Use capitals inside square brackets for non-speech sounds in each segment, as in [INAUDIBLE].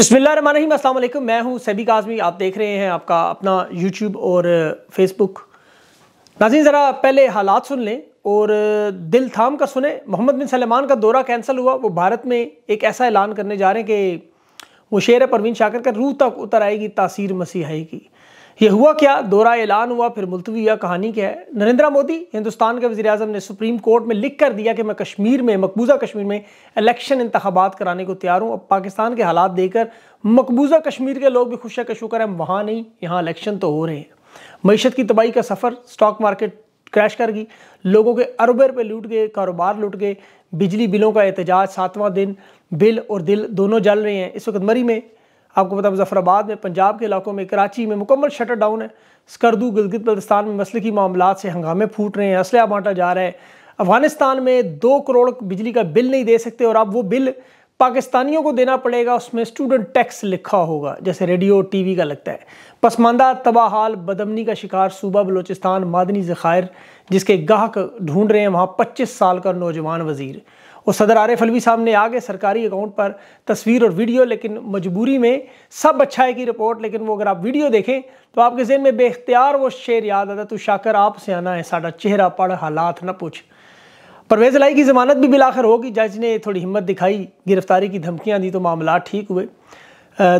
बिस्मिल्लाम अस्सलाम मैं हूं सभी काजमी आप देख रहे हैं आपका अपना यूट्यूब और फेसबुक नाजी ज़रा पहले हालात सुन लें और दिल थाम कर सुने मोहम्मद बिन सलमान का दौरा कैंसिल हुआ वो भारत में एक ऐसा ऐलान करने जा रहे हैं कि वो शेर परवीन शाकर का रूह तक उतर आएगी तासीर मसीहाई की ये हुआ क्या दोरा ऐलान हुआ फिर मुलतवी यह कहानी क्या है नरेंद्र मोदी हिंदुस्तान के वजी अजम ने सुप्रीम कोर्ट में लिख कर दिया कि मैं कश्मीर में मकबूजा कश्मीर में इलेक्शन इंतबात कराने को तैयार हूँ अब पाकिस्तान के हालात देकर मकबूजा कश्मीर के लोग भी खुश है शुक्र है वहाँ नहीं यहाँ इलेक्शन तो हो रहे हैं मीशत की तबाही का सफ़र स्टॉक मार्केट क्रैश कर गई लोगों के अरबे रुपये लूट गए कारोबार लूट गए बिजली बिलों का एहतजाज सातवां दिन बिल और दिल दोनों जल रहे हैं इस वक्त मरी में आपको पता मुजफ़राबाद मुजफ्फराबाद में पंजाब के इलाकों में कराची में मुकम्मल शटर डाउन है स्कर्दू गिलगित बल्तिस्तान में मसल की मामला से हंगामे फूट रहे हैं असलह बांटा जा रहा है अफगानिस्तान में दो करोड़ बिजली का बिल नहीं दे सकते और अब वो बिल पाकिस्तानियों को देना पड़ेगा उसमें स्टूडेंट टैक्स लिखा होगा जैसे रेडियो टीवी का लगता है पसमानदा तबाहाल बदमनी का शिकार सूबा बलोचिस्तान मादनी ज़खायर जिसके गाहक ढूंढ रहे हैं वहाँ पच्चीस साल का नौजवान वजीर और सदर आरिफ अलवी साहब ने आगे सरकारी अकाउंट पर तस्वीर और वीडियो लेकिन मजबूरी में सब अच्छा है की रिपोर्ट लेकिन वो अगर आप वीडियो देखें तो आपके जहन में बेख्तियार वो शेर याद आता तो शाकर आपसे आना है साडा चेहरा पढ़ हालात न पूछ परवेज लाई की जमानत भी बिलाखिर होगी जज ने थोड़ी हिम्मत दिखाई गिरफ्तारी की धमकियाँ दी तो मामला ठीक हुए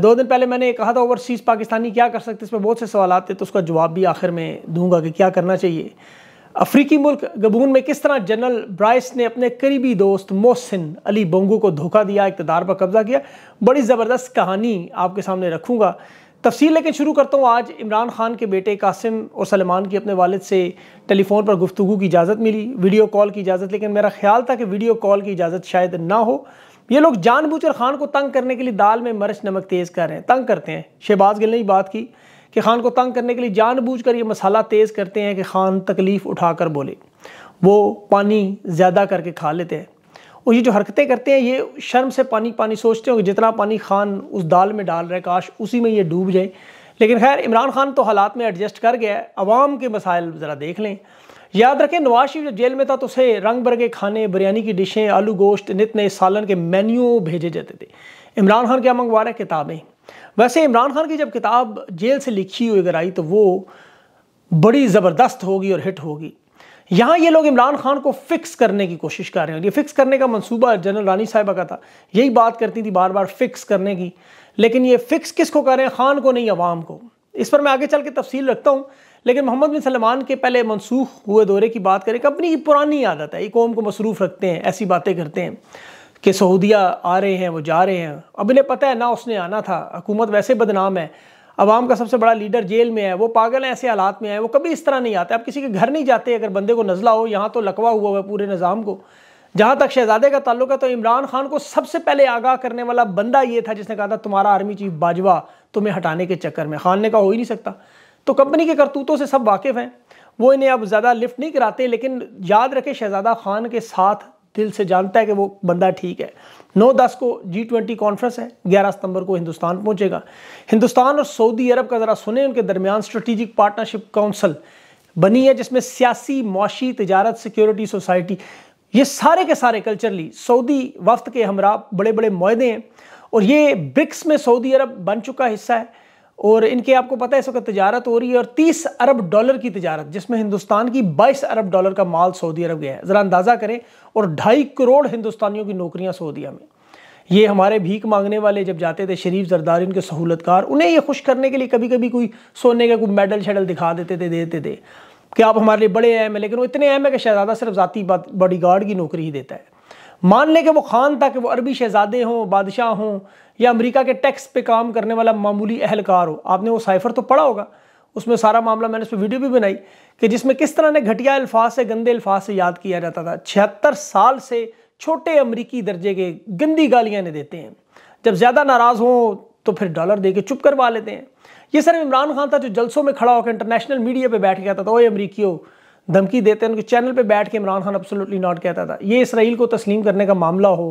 दो दिन पहले मैंने कहा था ओवरसीज़ पाकिस्तानी क्या कर सकते इस पर बहुत से सवाल आते तो उसका जवाब भी आखिर में दूंगा कि क्या करना चाहिए अफ्रीकी मुल्क गबून में किस तरह जनरल ब्राइस ने अपने करीबी दोस्त मोहसिन अली बोंगो को धोखा दिया इकतदार पर कब्जा किया बड़ी ज़बरदस्त कहानी आपके सामने रखूँगा तफसील लेकिन शुरू करता हूँ आज इमरान खान के बेटे कासिम और सलमान की अपने वालद से टेलीफोन पर गुफ्तु की इजाज़त मिली वीडियो कॉल की इजाज़त लेकिन मेरा ख्याल था कि वीडियो कॉल की इजाज़त शायद ना हो ये लोग जानबूझकर खान को तंग करने के लिए दाल में मरच नमक तेज़ कर रहे हैं तंग करते हैं शहबाज गिल ने ही बात की कि खान को तंग करने के लिए जानबूझकर ये मसाला तेज़ करते हैं कि खान तकलीफ़ उठाकर बोले वो पानी ज़्यादा करके खा लेते हैं और ये जो हरकतें करते हैं ये शर्म से पानी पानी सोचते हो कि जितना पानी खान उस दाल में डाल रहे काश उसी में ये डूब जाए लेकिन खैर इमरान खान तो हालात में एडजस्ट कर गया है आवाम के मसाइल ज़रा देख लें याद रखें नवाज शरीफ जब जेल में था तो उसे रंग बरगे खाने बिरयानी की डिशें आलू गोश्त नित नए सालन के मेन्यू भेजे जाते थे इमरान खान क्या मंगवा रहे किताबें वैसे इमरान खान की जब किताब जेल से लिखी हुई अगर आई तो वो बड़ी ज़बरदस्त होगी और हिट होगी यहाँ ये लोग इमरान खान को फिक्स करने की कोशिश कर रहे हैं ये फिक्स करने का मंसूबा जनरल रानी साहबा का था यही बात करती थी बार बार फिक्स करने की लेकिन ये फिक्स किस को कर रहे हैं खान को नहीं अवाम को इस पर मैं आगे चल के तफसील रखता हूँ लेकिन मोहम्मद बिन सलमान के पहले मनसूख हुए दौरे की बात करें अपनी पुरानी आदत है ये कौम को मसरूफ़ रखते हैं ऐसी बातें करते हैं कि सऊदिया आ रहे हैं वो जा रहे हैं अब इन्हें पता है ना उसने आना था हुकूमत वैसे बदनाम है आवाम का सबसे बड़ा लीडर जेल में है वो पागल हैं ऐसे हालात में है वो कभी इस तरह नहीं आते आप किसी के घर नहीं जाते अगर बंदे को नज़ला हो यहाँ तो लकवा हुआ है पूरे निज़ाम को जहाँ तक शहजादे का ताल्लुक है तो इमरान खान को सबसे पहले आगाह करने वाला बंदा ये था जिसने कहा था तुम्हारा आर्मी चीफ बाजवा तुम्हें हटाने के चक्कर में खान ने कहा हो ही नहीं सकता तो कंपनी के करतूतों से सब वाकिफ़ हैं वो इन्हें अब ज़्यादा लिफ्ट नहीं कराते लेकिन याद रखें शहजादा खान के साथ दिल से जानता है कि वो बंदा ठीक है नौ दस को जी ट्वेंटी कॉन्फ्रेंस है ग्यारह सितंबर को हिंदुस्तान पहुंचेगा हिंदुस्तान और सऊदी अरब का ज़रा सुने उनके दरमियान स्ट्रेटिजिक पार्टनरशिप काउंसिल बनी है जिसमें सियासी मुशी तजारत सिक्योरिटी सोसाइटी ये सारे के सारे कल्चरली सऊदी वफ्त के हमरा बड़े बड़े माहदे हैं और ये ब्रिक्स में सऊदी अरब बन चुका हिस्सा है और इनके आपको पता है इस वक्त तजारत हो रही है और 30 अरब डॉलर की तजारत जिसमें हिंदुस्तान की 22 अरब डॉलर का माल सऊदी अरब गया है ज़रा अंदाज़ा करें और ढाई करोड़ हिंदुस्तानियों की नौकरियां सऊदीया में ये हमारे भीख मांगने वाले जब जाते थे शरीफ जरदारी उनके सहूलतकार उन्हें ये खुश करने के लिए कभी कभी कोई सोने का कोई मेडल शेडल दिखा देते थे देते थे कि आप हमारे लिए बड़े अहम हैं लेकिन वो इतने अहम है कि शहजादा सिर्फ ज़ाती बॉडी गार्ड की नौकरी ही देता है मान लें कि वो खान था कि वो अरबी शहजादे हों बादशाह हों या अमेरिका के टैक्स पे काम करने वाला मामूली अहलकार हो आपने वो साइफर तो पढ़ा होगा उसमें सारा मामला मैंने उस पर वीडियो भी बनाई कि जिसमें किस तरह ने घटिया अल्फाज से गंदे अल्फाज से याद किया जाता था छिहत्तर साल से छोटे अमरीकी दर्जे के गंदी गालियाँ ने देते हैं जब ज़्यादा नाराज़ हों तो फिर डॉलर दे के चुप करवा लेते हैं ये सिर्फ इमरान खान था जो जलसों में खड़ा होकर इंटरनेशनल मीडिया पर बैठ गया था तो ओए अमरीकी हो धमकी देते हैं उनके चैनल पे बैठ के इमरान खान अब्सोल्युटली नॉट कहता था ये इसराइल को तस्लीम करने का मामला हो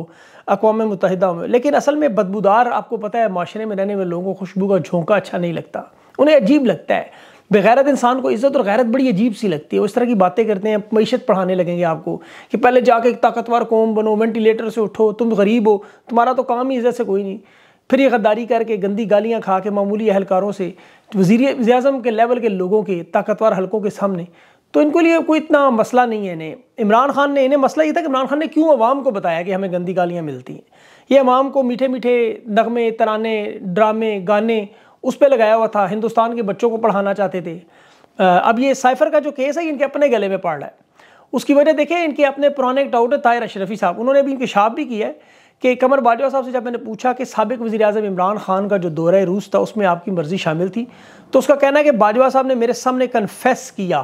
अकवा मुतहदा में लेकिन असल में बदबूदार आपको पता है माशरे में रहने वाले लोगों को खुशबू का झोंका अच्छा नहीं लगता उन्हें अजीब लगता है बेगैरत इंसान को इज़्ज़त और गैरत बड़ी अजीब सी लगती है उस तरह की बातें करते हैं मीशत पढ़ाने लगेंगे आपको कि पहले जाके एक ताकतवर कौम बनो वेंटिलेटर से उठो तुम गरीब हो तुम्हारा तो काम ही इज़्ज़त से कोई नहीं फिर ये गद्दारी करके गंदी गालियाँ खा के मामूली अहलकारों से वजीर अजम के लेवल के लोगों के ताकतवर हलकों के सामने तो इनके लिए कोई इतना मसला नहीं है इन्हें इमरान खान ने इन्हें मसला ये था कि इमरान खान ने क्यों अवाम को बताया कि हमें गंदी गालियाँ मिलती हैं ये अवाम को मीठे मीठे नगमे तराने ड्रामे गाने उस पर लगाया हुआ था हिंदुस्तान के बच्चों को पढ़ाना चाहते थे अब ये साइफर का जो केस है इनके अपने गले में पड़ रहा है उसकी वजह देखें इनके अपने पुराने एक डाउटर ताहिर अशरफी साहब उन्होंने भी इंकशाफ भी किया है कि कमर बाजवा साहब से जब मैंने पूछा कि सबक वजी अजम इमरान खान का जो दौरा रूस था उसमें आपकी मर्ज़ी शामिल थी तो उसका कहना है कि बाजवा साहब ने मेरे सामने कन्फेस किया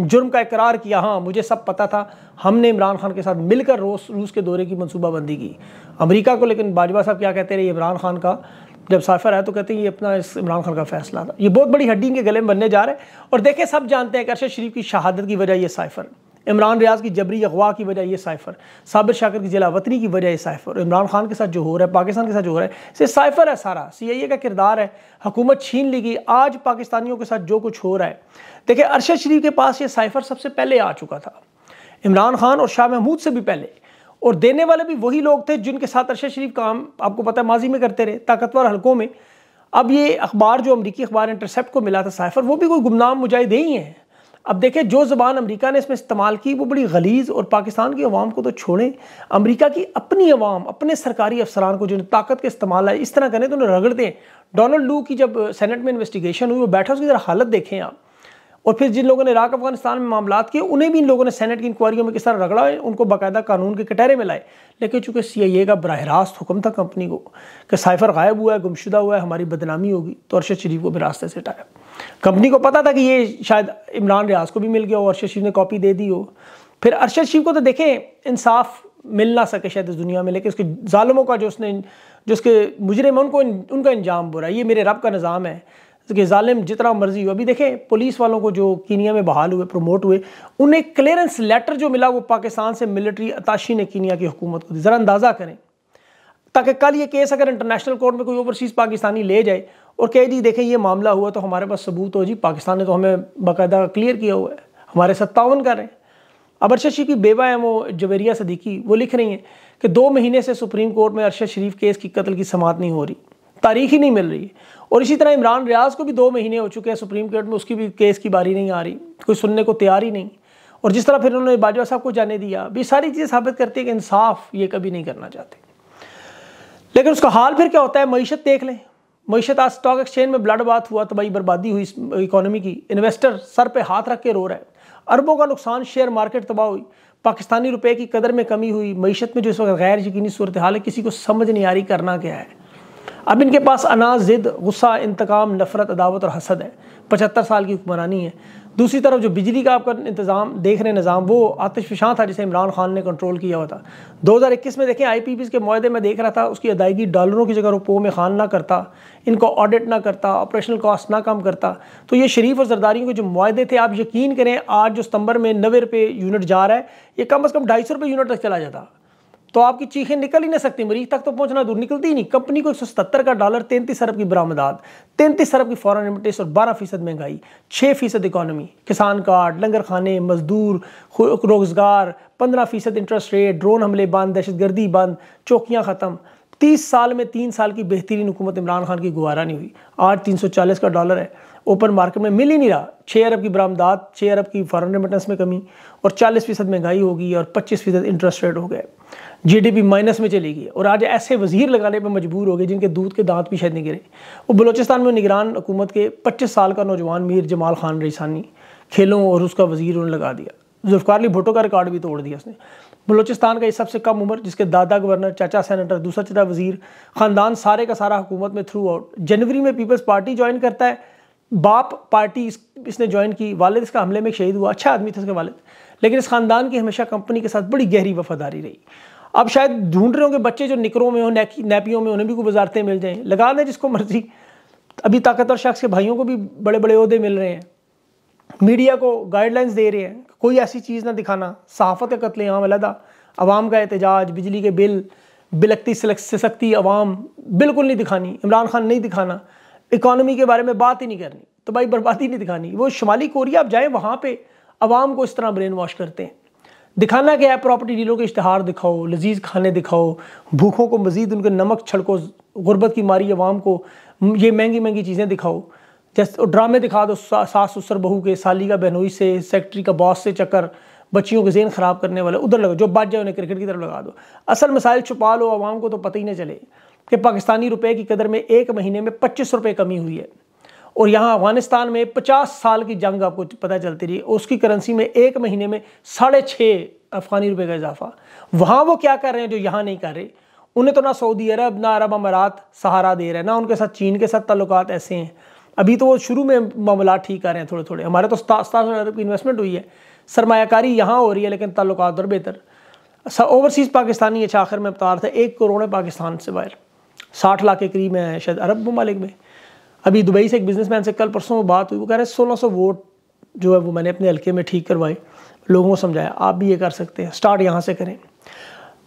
जुर्म का इकरार किया हाँ मुझे सब पता था हमने इमरान खान के साथ मिलकर रूस रूस के दौरे की मनसूबाबंदी की अमेरिका को लेकिन बाजवा साहब क्या कहते रहे इमरान खान का जब साफर आया तो कहते हैं ये अपना इस इमरान खान का फैसला था ये बहुत बड़ी हड्डी के गले में बनने जा रहे हैं और देखें सब जानते हैं कि अरशद शरीफ की शहादत की वजह ये साइफर इमरान रियाज की जबरी अगवा की वजह ये साइफर साबिर शाकर की जिला वतनी की वजह ये साइफर इमरान खान के साथ जो हो रहा है पाकिस्तान के साथ जो हो रहा है इसे साइफर है सारा सी आई ए का किरदार है हुकूमत छीन ली गई आज पाकिस्तानियों के साथ जो कुछ हो रहा है देखिए अरशद शरीफ के पास ये साइफर सबसे पहले आ चुका था इमरान खान और शाह महमूद से भी पहले और देने वाले भी वही लोग थे जिनके साथ अरशद शरीफ काम आपको पता है माजी में करते रहे ताकतवर हलकों में अब ये अखबार जो अमरीकी अखबार इंटरसेप्ट को मिला था साइफर वो भी कोई गुमनाम मुजाहिदे ही हैं अब देखें जो ज़बान अमेरिका ने इसमें इस्तेमाल की वो बड़ी गलीज और पाकिस्तान की अवाम को तो छोड़ें अमेरिका की अपनी अवाम अपने सरकारी अफसरान को जिन्हें ताकत के इस्तेमाल है इस तरह करें तो उन्हें रगड़ दें डोनल्ड लू की जब सेनेट में इन्वेस्टिगेशन हुई वो बैठा उसकी ज़रा हालत देखें आप और फिर जिन लोगों ने इराक अफगानिस्तान में मामला किए उन्हें भी इन लोगों ने सेनेट की इंक्वायरियों में किस तरह रगड़ा है उनको बाकायदा कानून के कटहरे में लाए लेकिन चूंकि सी आई ए का बरह रास्त हुक्म था कंपनी को कि साइफर गायब हुआ है गुमशुदा हुआ है हमारी बदनामी होगी तो अरशद शरीफ को भी रास्ते से हटाया कंपनी को पता था कि ये शायद इमरान रियाज को भी मिल गया हो अरशद शरीफ ने कॉपी दे दी हो फिर अरशद शरीफ को तो देखें इंसाफ मिल ना सके शायद इस दुनिया में लेकिन उसके ालमों का जो उसने जो उसके मुजरम में उनको उनका इंजाम बुरा ये मेरे रब का निज़ाम है कि ालिम जितना मर्जी हो अभी देखें पुलिस वालों को जो कीनिया में बहाल हुए प्रमोट हुए उन्हें क्लियरेंस लेटर जो मिला वो पाकिस्तान से मिलिट्री अताशी ने कीनिया की हुकूमत को दी ज़रा अंदाज़ा करें ताकि कल ये केस अगर इंटरनेशनल कोर्ट में कोई ओवरसीज़ पाकिस्तानी ले जाए और कह दी देखें ये मामला हुआ तो हमारे पास सबूत हो जी पाकिस्तान ने तो हमें बाकायदा क्लियर किया हुआ है हमारे सत्तावन कर रहे हैं अब अरशद शरीफ की बेवा है वो जवेरिया सदीकी वो लिख रही हैं कि दो महीने से सुप्रीम कोर्ट में अरशद शरीफ केस की कत्ल की समात नहीं हो रही तारीख ही नहीं मिल रही है और इसी तरह इमरान रियाज को भी दो महीने हो चुके हैं सुप्रीम कोर्ट में उसकी भी केस की बारी नहीं आ रही कोई सुनने को तैयार ही नहीं और जिस तरह फिर उन्होंने बाजवा साहब को जाने दिया भी सारी चीज़ें साबित करती है कि इंसाफ ये कभी नहीं करना चाहते लेकिन उसका हाल फिर क्या होता है मीशत देख लें मीशत आज स्टॉक एक्सचेंज में ब्लड बात हुआ तबाही तो बर्बादी हुई इकोनॉमी की इन्वेस्टर सर पे हाथ रख के रो रहे हैं अरबों का नुकसान शेयर मार्केट तबाह हुई पाकिस्तानी रुपए की कदर में कमी हुई मीशत में जो इस वक्त गैर यकीनी सूरत हाल है किसी को समझ नहीं आ रही करना क्या है अब इनके पास अनाज ज़िद गुस्सा इंतकाम नफरत अदावत और हसद है पचहत्तर साल की हुक्मरानी है दूसरी तरफ जो बिजली का आपका इंतज़ाम देख रहे निज़ाम वो आतिश फिशां था जिसे इमरान खान ने कंट्रोल किया हुआ था 2021 में देखें आई पी के माहे में देख रहा था उसकी अदायगी डॉलरों की जगह रुपो में खान ना करता इनको ऑडिट ना करता ऑपरेशनल कॉस्ट ना कम करता तो ये शरीफ और जरदारी के जो माहे थे आप यकीन करें आज जो सितंबर में नबे रुपये यूनिट जा रहा है ये कम अज़ कम ढाई सौ रुपये यूनिट तक चला जाता तो आपकी चीखें निकल ही नहीं सकती मरीज तक तो पहुंचना दूर निकलती ही नहीं कंपनी को एक का डॉलर तैंतीस अरब की बरामदाद तैंतीस अरब की फॉरन रिमिटेंस और बारह फीसद महंगाई छः फीसद इकानमी किसान कार्ड लंगर खाने मजदूर रोजगार पंद्रह फीसद इंटरेस्ट रेट ड्रोन हमले बंद दहशत गर्दी बंद चौकियाँ ख़त्म तीस साल में तीन साल की बेहतरीन हुकूमत इमरान खान की गुवारा नहीं हुई आज तीन सौ चालीस का डॉलर है ओपन मार्केट में मिल ही नहीं रहा छः अरब की बरामदात छः अरब की फॉरन रेमिटेंस में कमी और चालीस फीसद महंगाई होगी और पच्चीस फीसद इंटरेस्ट रेट हो गए जीडीपी माइनस में चली गई और आज ऐसे वजीर लगाने पर मजबूर हो गए जिनके दूध के दांत भी शायद नहीं गिरे और बलोचिस्तान में निगरान हुकूमत के पच्चीस साल का नौजवान मीर जमाल खान रईसानी खेलों और उसका वजीर उन्हें लगा दिया जुल्फकारली अली भुटो का रिकॉर्ड भी तोड़ दिया उसने बलोचिस्तान का ये सबसे कम उम्र जिसके दादा गवर्नर चाचा सेनेटर दूसरा चाचा वजीर ख़ानदान सारे का सारा हुकूमत में थ्रू आउट जनवरी में पीपल्स पार्टी ज्वाइन करता है बाप पार्टी इस, इसने ज्वाइन की वालद इसका हमले में शहीद हुआ अच्छा आदमी था उसके वालद लेकिन इस ख़ानदान की हमेशा कंपनी के साथ बड़ी गहरी वफादारी रही अब शायद ढूंढ रहे होंगे बच्चे जो निकरों में हो नैपियों में उन्हें भी कोई वजारतें मिल जाएँ लगा दें जिसको मर्जी अभी ताकतवर शख्स के भाइयों को भी बड़े बड़े अहदे मिल रहे हैं मीडिया को गाइडलाइंस दे रहे हैं कोई ऐसी चीज़ ना दिखाना सहाफ़त का कत्ले आम अलहदा आवाम का एहतजाज बिजली के बिल बिलकती सख्ती सकती आवाम बिल्कुल नहीं दिखानी इमरान खान नहीं दिखाना इकॉनमी के बारे में बात ही नहीं करनी तो भाई बर्बादी नहीं दिखानी वो शुमाली कोरिया आप जाए वहाँ पर आवाम को इस तरह ब्रेन वॉश करते हैं दिखाना क्या है प्रॉपर्टी डीलों के इश्तहार दिखाओ लजीज खाने दिखाओ भूखों को मज़ीद उनके नमक छड़को गुर्बत की मारी आवाम को ये महंगी महंगी चीज़ें दिखाओ जैसे ड्रामे दिखा दो सास ससुर बहू के साली का बहनोई से सेक्रेटरी का बॉस से चक्कर बच्चियों के जेन ख़राब करने वाले उधर लगा जो बात जाए उन्हें क्रिकेट की तरफ लगा दो असल मसाइल छुपा लो आवाम को तो पता ही नहीं चले कि पाकिस्तानी रुपए की कदर में एक महीने में पच्चीस रुपये कमी हुई है और यहाँ अफगानिस्तान में पचास साल की जंग आपको पता चलती रही उसकी करेंसी में एक महीने में साढ़े छः अफगानी रुपये का इजाफा वहाँ वो क्या कर रहे हैं जो यहाँ नहीं कर रहे उन्हें तो ना सऊदी अरब ना अरब अमारात सहारा दे रहे हैं ना उनके साथ चीन के साथ ताल्लुकात ऐसे हैं अभी तो वो शुरू में मामला ठीक कर रहे हैं थोड़े थोड़े हमारे तो सतासठ अरब की इन्वेस्टमेंट हुई है सरमाकारी यहाँ हो रही है लेकिन तल्लु और बेहतर ओवरसीज़ पाकिस्तानी अच्छा आखिर में अवतार था एक करोड़ पाकिस्तान से बाहर साठ लाख के करीब है शायद अरब ममालिक में अभी दुबई से एक बिजनेसमैन से कल परसों बात हुई वो कह रहे हैं सोलह सौ वोट जो है वो मैंने अपने हल्के में ठीक करवाए लोगों को समझाया आप भी ये कर सकते हैं स्टार्ट यहाँ से करें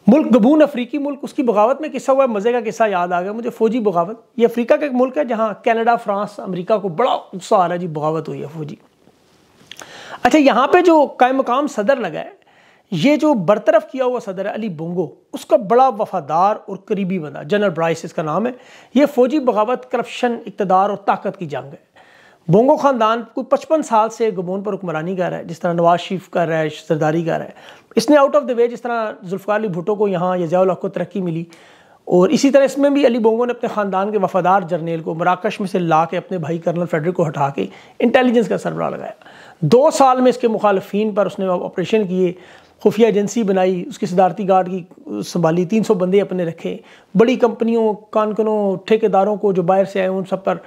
मुल्क गबून अफ्रीकी मुल्क उसकी बगावत में किस्सा हुआ मज़े का किस्सा याद आ गया मुझे फौजी बगावत ये अफ्रीका का एक मुल्क है जहाँ कैनेडा फ्रांस अमरीका को बड़ा उत्साह आ रहा है जी बगावत हुई है फौजी अच्छा यहाँ पे जो कायम मकाम सदर लगा है ये जो बरतरफ किया हुआ सदर अली बोंगो उसका बड़ा वफादार और करीबी बंदा जनरल ब्राइस इसका नाम है ये फौजी बगावत करप्शन इकतदार और ताकत की जंग है बोंगो ख़ानदान कोई पचपन साल से गबोन पर हुक्मरानी कर रहा है जिस तरह नवाज शरीफ कर रहा है सरदारी कर रहा है इसने आउट ऑफ द वे जिस तरह जुल्फ़ार अली भुटो को यहाँ या जयाल को तरक्की मिली और इसी तरह इसमें भी अली बोंगो ने अपने ख़ानदान के वफादार जर्नेल को मराकश में से ला के अपने भाई कर्नल फेडरिक को हटा के इंटेलिजेंस का सरबरा लगाया दो साल में इसके मुखालफी पर उसने ऑपरेशन किए खुफिया एजेंसी बनाई उसकी सदारती गार्ड की संभाली 300 बंदे अपने रखे बड़ी कंपनियों कानकनों ठेकेदारों को जो बाहर से आए उन सब पर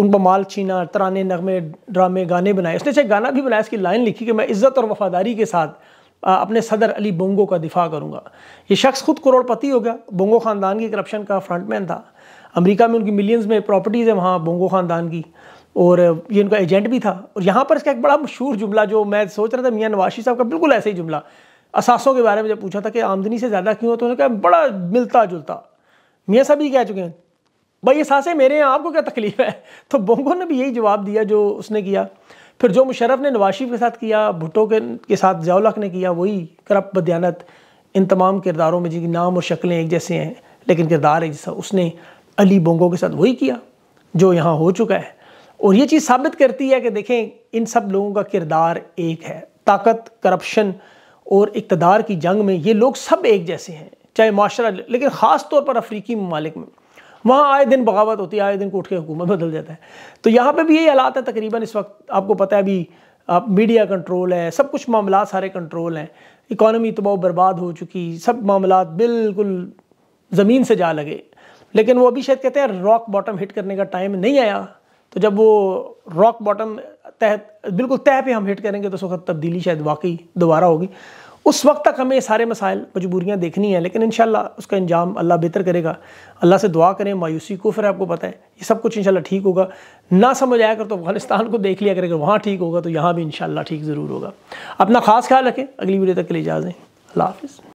उन पर माल छीना तराने नगमे ड्रामे गाने बनाए उसने चाहे गाना भी बनाया इसकी लाइन लिखी कि मैं इज़्ज़त और वफादारी के साथ अपने सदर अली बोंगो का दिफा करूँगा ये शख्स खुद करोड़पति हो गया बोंगो ख़ानदान की करप्शन का फ्रंटमैन था अमेरिका में उनकी मिलियंस में प्रॉपर्टीज़ है वहाँ बोंगो ख़ानदान की और ये इनका एजेंट भी था और यहाँ पर इसका एक बड़ा मशहूर जुमला जो मैं सोच रहा था मियाँ नवाशी साहब का बिल्कुल ऐसे ही जुमला असासों के बारे में जब पूछा था कि आमदनी से ज़्यादा क्यों हो तो उन्होंने कहा बड़ा मिलता जुलता मियाँ साहब ही कह चुके हैं भाई ये सासे मेरे हैं आपको क्या तकलीफ है [LAUGHS] तो बोंगो ने भी यही जवाब दिया जो उसने किया फिर जो मुशरफ ने नवाशी के साथ किया भुट्टो के के साथ जयालख ने किया वही करप बदयानत इन तमाम किरदारों में जिनकी नाम और शक्लें एक जैसे हैं लेकिन किरदार एक जैसा उसने अली बोंगो के साथ वही किया जो यहाँ हो चुका है और ये चीज़ साबित करती है कि देखें इन सब लोगों का किरदार एक है ताकत करप्शन और इकतदार की जंग में ये लोग सब एक जैसे हैं चाहे माशरा लेकिन ख़ास तौर पर अफ्रीकी ममालिक में वहाँ आए दिन बगावत होती है आए दिन कोठ के हुकूमत बदल जाता है तो यहाँ पे भी यही हालात है तकरीबन इस वक्त आपको पता है अभी आप मीडिया कंट्रोल है सब कुछ मामला सारे कंट्रोल हैं तो तबाह बर्बाद हो चुकी सब मामला बिल्कुल ज़मीन से जा लगे लेकिन वो अभी शायद कहते हैं रॉक बॉटम हिट करने का टाइम नहीं आया तो जब वो रॉक बॉटम तह बिल्कुल तह पे हम हिट करेंगे तो उस वक्त तब्दीली शायद वाकई दोबारा होगी उस वक्त तक हमें सारे मसाइल मजबूरियाँ देखनी हैं लेकिन इन उसका इंजाम अल्लाह बेहतर करेगा अल्लाह से दुआ करें मायूसी को फिर आपको पता है ये सब कुछ इन ठीक होगा ना समझ आया कर तो अफगानिस्तान को देख लिया करेगा वहाँ ठीक होगा तो यहाँ भी इन ठीक ज़रूर होगा अपना खास ख्याल रखें अगली वीडियो तक के लिए इजाज़ें अल्लाह हाफ़